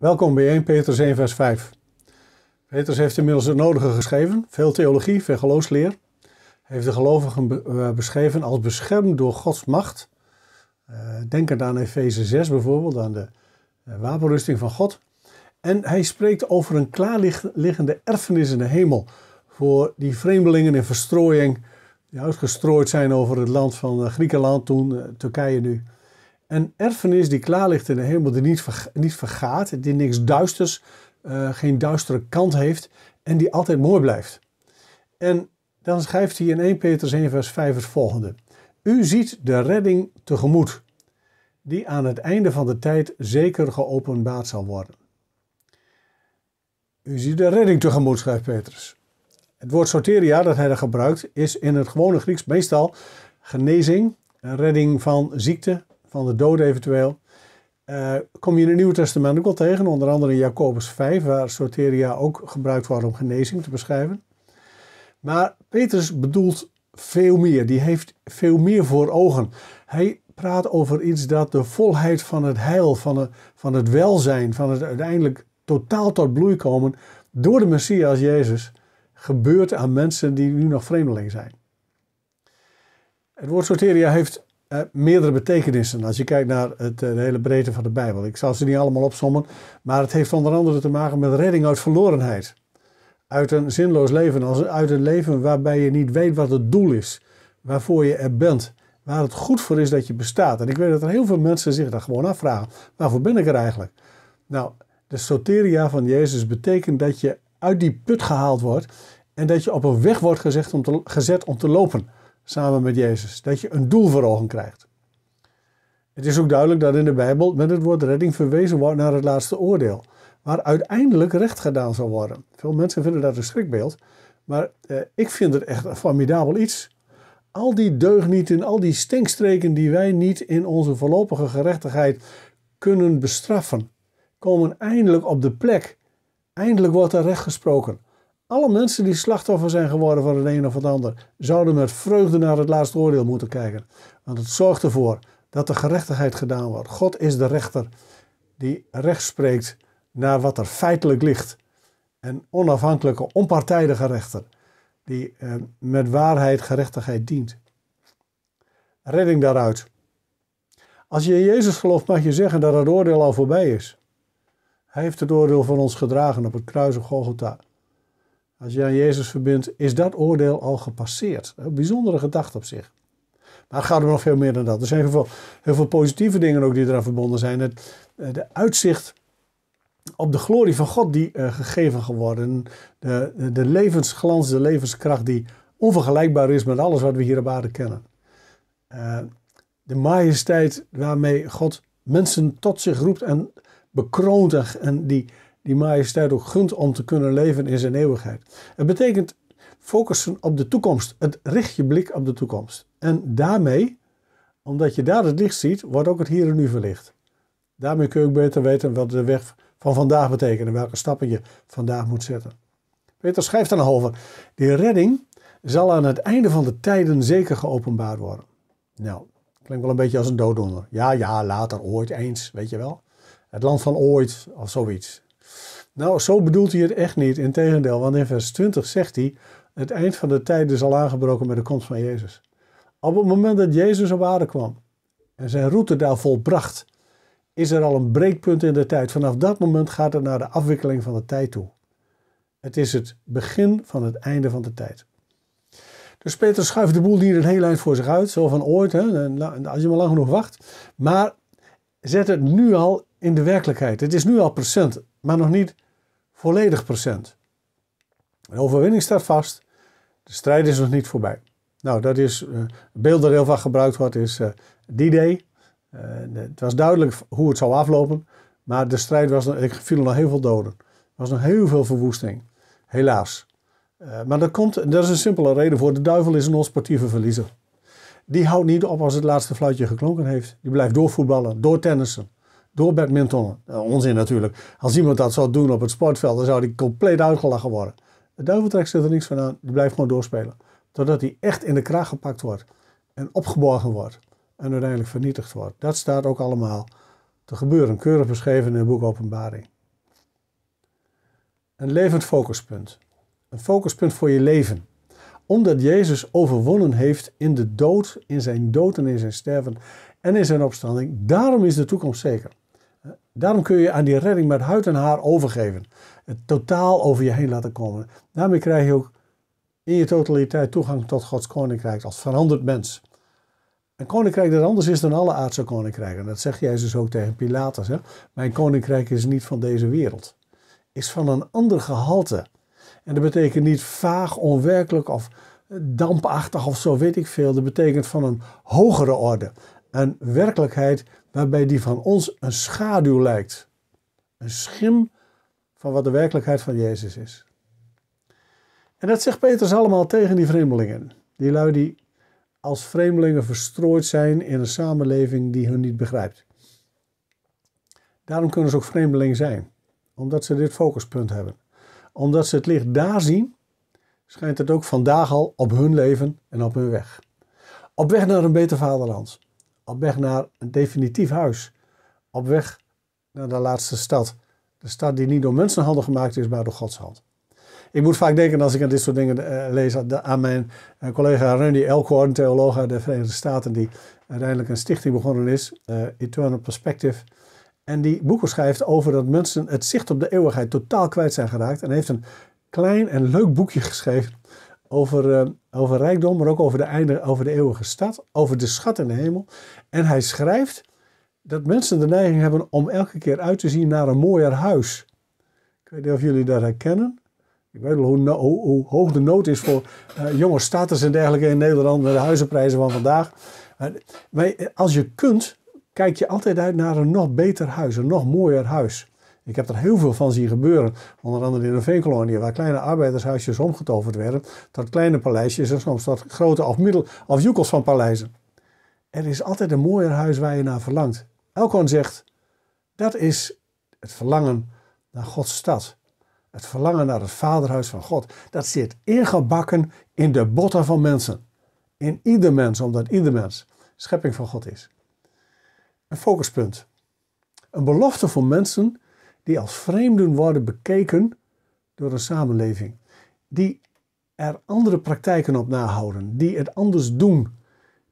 Welkom bij 1 Petrus 1 vers 5. Petrus heeft inmiddels het nodige geschreven, veel theologie, veel geloofsleer. Hij heeft de gelovigen eh, beschreven als beschermd door Gods macht. Eh, denk denk aan Efeze 6 bijvoorbeeld, aan de eh, wapenrusting van God. En hij spreekt over een klaarliggende erfenis in de hemel voor die vreemdelingen in verstrooiing die uitgestrooid zijn over het land van Griekenland toen, Turkije nu. Een erfenis die klaar ligt in de hemel, die niet, niet vergaat, die niks duisters, eh, geen duistere kant heeft en die altijd mooi blijft. En dan schrijft hij in 1 Petrus 1 vers 5 het volgende. U ziet de redding tegemoet, die aan het einde van de tijd zeker geopenbaard zal worden. U ziet de redding tegemoet, schrijft Petrus. Het woord soteria dat hij daar gebruikt is in het gewone Grieks meestal genezing, redding van ziekte, van de dood eventueel, eh, kom je in het Nieuwe Testament ook al tegen, onder andere in Jacobus 5, waar soteria ook gebruikt wordt om genezing te beschrijven. Maar Petrus bedoelt veel meer, die heeft veel meer voor ogen. Hij praat over iets dat de volheid van het heil, van, van het welzijn, van het uiteindelijk totaal tot bloei komen door de Messias Jezus gebeurt aan mensen die nu nog vreemdeling zijn. Het woord soteria heeft eh, meerdere betekenissen als je kijkt naar het, eh, de hele breedte van de Bijbel. Ik zal ze niet allemaal opsommen, maar het heeft onder andere te maken met redding uit verlorenheid. Uit een zinloos leven, als uit een leven waarbij je niet weet wat het doel is, waarvoor je er bent, waar het goed voor is dat je bestaat. En ik weet dat er heel veel mensen zich dat gewoon afvragen: waarvoor ben ik er eigenlijk? Nou, de soteria van Jezus betekent dat je uit die put gehaald wordt en dat je op een weg wordt om te, gezet om te lopen samen met Jezus. Dat je een doel voor ogen krijgt. Het is ook duidelijk dat in de Bijbel met het woord redding verwezen wordt naar het laatste oordeel. Waar uiteindelijk recht gedaan zal worden. Veel mensen vinden dat een schrikbeeld. Maar eh, ik vind het echt een formidabel iets. Al die deugnieten, al die stinkstreken die wij niet in onze voorlopige gerechtigheid kunnen bestraffen, komen eindelijk op de plek. Eindelijk wordt er recht gesproken. Alle mensen die slachtoffer zijn geworden van het een of het ander, zouden met vreugde naar het laatste oordeel moeten kijken. Want het zorgt ervoor dat de gerechtigheid gedaan wordt. God is de rechter die recht spreekt naar wat er feitelijk ligt. Een onafhankelijke, onpartijdige rechter die eh, met waarheid gerechtigheid dient. Redding daaruit. Als je in Jezus gelooft, mag je zeggen dat het oordeel al voorbij is. Hij heeft het oordeel van ons gedragen op het kruis op Golgotha. Als je aan Jezus verbindt, is dat oordeel al gepasseerd. Een bijzondere gedachte op zich. Maar het gaat er nog veel meer dan dat. Er zijn heel veel, positieve dingen ook die eraan verbonden zijn. Het, eh, de uitzicht op de glorie van God die uh, gegeven geworden. De, de, levensglans, de levenskracht die onvergelijkbaar is met alles wat we hier op aarde kennen. Eh, de majesteit waarmee God mensen tot zich roept en bekroont en die die majesteit ook gunt om te kunnen leven in zijn eeuwigheid. Het betekent focussen op de toekomst. Het richt je blik op de toekomst. En daarmee, omdat je daar het licht ziet, wordt ook het hier en nu verlicht. Daarmee kun je ook beter weten wat de weg van vandaag betekent en welke stappen je vandaag moet zetten. Peter schrijft dan over: Die redding zal aan het einde van de tijden zeker geopenbaard worden. Nou, klinkt wel een beetje als een dooddoener. Ja, ja, later, ooit, eens, weet je wel. Het land van ooit of zoiets. Nou, zo bedoelt hij het echt niet. Integendeel, want in vers 20 zegt hij: Het eind van de tijd is al aangebroken met de komst van Jezus. Op het moment dat Jezus op aarde kwam en zijn route daar volbracht, is er al een breekpunt in de tijd. Vanaf dat moment gaat het naar de afwikkeling van de tijd toe. Het is het begin van het einde van de tijd. Dus Peter schuift de boel hier een heel eind voor zich uit, zo van ooit, hè, als je maar lang genoeg wacht. Maar zet het nu al in de werkelijkheid. Het is nu al present, maar nog niet volledig procent. De overwinning staat vast. De strijd is nog niet voorbij. Nou, dat is uh, beeld dat heel vaak gebruikt wordt, is eh, die day. Eh, het was duidelijk hoe het zou aflopen, maar de strijd was nog, er nog heel veel doden. Er was nog heel veel verwoesting, helaas. maar dat, komt, dat is een simpele reden voor. De duivel is een onsportieve verliezer. Die houdt niet op als het laatste fluitje geklonken heeft. Die blijft doorvoetballen, door tennissen door badminton. Eh, onzin natuurlijk. Als iemand dat zou doen op het sportveld, dan zou die compleet uitgelachen worden. De duiveltrek zit er niks van aan. Die blijft gewoon doorspelen. Totdat hij echt in de kraag gepakt wordt. En opgeborgen wordt. En uiteindelijk vernietigd wordt. Dat staat ook allemaal te gebeuren. Keurig beschreven in het boek Openbaring. Een levend focuspunt. Een focuspunt voor je leven. Omdat Jezus overwonnen heeft in de dood, in zijn dood en in zijn sterven en in zijn opstanding. Daarom is de toekomst zeker. Daarom kun je aan die redding met huid en haar overgeven. Het totaal over je heen laten komen. Daarmee krijg je ook in je totaliteit toegang tot Gods koninkrijk als veranderd mens. Een koninkrijk dat anders is dan alle aardse koninkrijken. Dat zegt Jezus ook tegen Pilatus. Hè? Mijn koninkrijk is niet van deze wereld. Is van een ander gehalte. En dat betekent niet vaag, onwerkelijk of dampachtig of zo weet ik veel. Dat betekent van een hogere orde. Een werkelijkheid waarbij die van ons een schaduw lijkt, een schim van wat de werkelijkheid van Jezus is. En dat zegt Petrus allemaal tegen die vreemdelingen, die lui die als vreemdelingen verstrooid zijn in een samenleving die hun niet begrijpt. Daarom kunnen ze ook vreemdeling zijn, omdat ze dit focuspunt hebben. Omdat ze het licht daar zien, schijnt het ook vandaag al op hun leven en op hun weg. Op weg naar een beter vaderland op weg naar een definitief huis, op weg naar de laatste stad. De stad die niet door mensenhanden gemaakt is, maar door Gods hand. Ik moet vaak denken, als ik aan dit soort dingen eh, lees, aan mijn eh, collega Randy Elkhorn, theoloog uit de Verenigde Staten, die uiteindelijk een stichting begonnen is, eh, Eternal Perspective. En die boeken schrijft over dat mensen het zicht op de eeuwigheid totaal kwijt zijn geraakt. En heeft een klein en leuk boekje geschreven over, eh, over rijkdom, maar ook over de, over de eeuwige stad, over de schat in de hemel. En hij schrijft dat mensen de neiging hebben om elke keer uit te zien naar een mooier huis. Ik weet niet of jullie dat herkennen. Ik weet wel hoe, hoe, hoog de nood is voor eh, jonge status en dergelijke in Nederland met de huizenprijzen van vandaag. Eh, als je kunt, kijk je altijd uit naar een nog beter huis, een nog mooier huis. Ik heb er heel veel van zien gebeuren. Onder andere in de veenkolonie, waar kleine arbeidershuisjes omgetoverd werden tot kleine paleisjes en soms tot grote of, middel, of joekels van paleizen. Er is altijd een mooier huis waar je naar verlangt. Elkon zegt, dat is het verlangen naar Gods stad. Het verlangen naar het vaderhuis van God. Dat zit ingebakken in de botten van mensen. In ieder mens, omdat ieder mens schepping van God is. Een focuspunt. Een belofte voor mensen die als vreemden worden bekeken door een samenleving, die er andere praktijken op nahouden, die het anders doen,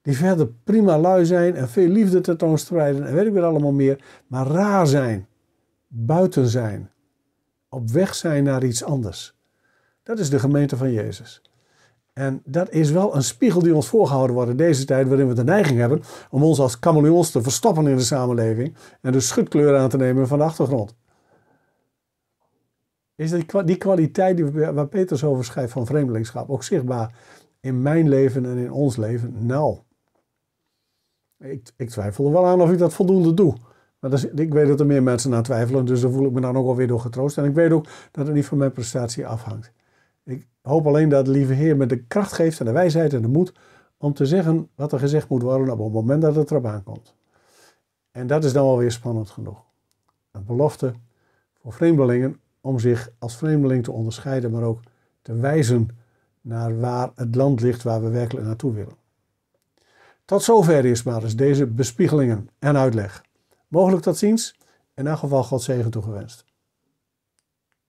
die verder prima lui zijn en veel liefde strijden en weet ik weer allemaal meer, maar raar zijn, buiten zijn, op weg zijn naar iets anders. Dat is de gemeente van Jezus. En dat is wel een spiegel die ons voorgehouden wordt in deze tijd, waarin we de neiging hebben om ons als kameleons te verstoppen in de samenleving en de schutkleur aan te nemen van de achtergrond. Is die kwaliteit die, waar Peters over schrijft van vreemdelingschap ook zichtbaar in mijn leven en in ons leven? Nou, ik, ik twijfel er wel aan of ik dat voldoende doe. Maar ik weet dat er meer mensen aan twijfelen, dus daar voel ik me dan ook alweer door getroost. En ik weet ook dat het niet van mijn prestatie afhangt. Ik hoop alleen dat de lieve Heer me de kracht geeft en de wijsheid en de moed om te zeggen wat er gezegd moet worden op het moment dat het erop aankomt. En dat is dan alweer spannend genoeg. Een belofte voor vreemdelingen om zich als vreemdeling te onderscheiden, maar ook te wijzen naar waar het land ligt waar we werkelijk naartoe willen. Tot zover is maar eens deze bespiegelingen en uitleg. Mogelijk tot ziens in elk geval God zegen toegewenst.